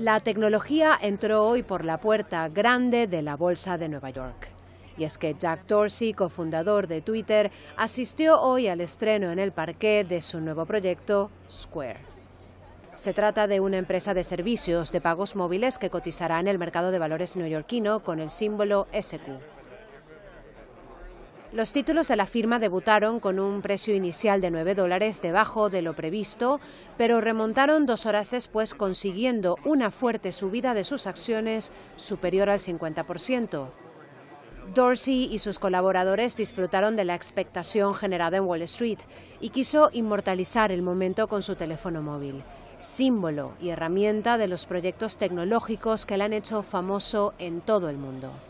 La tecnología entró hoy por la puerta grande de la Bolsa de Nueva York. Y es que Jack Dorsey, cofundador de Twitter, asistió hoy al estreno en el parque de su nuevo proyecto, Square. Se trata de una empresa de servicios de pagos móviles que cotizará en el mercado de valores neoyorquino con el símbolo SQ. Los títulos de la firma debutaron con un precio inicial de 9 dólares debajo de lo previsto, pero remontaron dos horas después consiguiendo una fuerte subida de sus acciones superior al 50%. Dorsey y sus colaboradores disfrutaron de la expectación generada en Wall Street y quiso inmortalizar el momento con su teléfono móvil, símbolo y herramienta de los proyectos tecnológicos que le han hecho famoso en todo el mundo.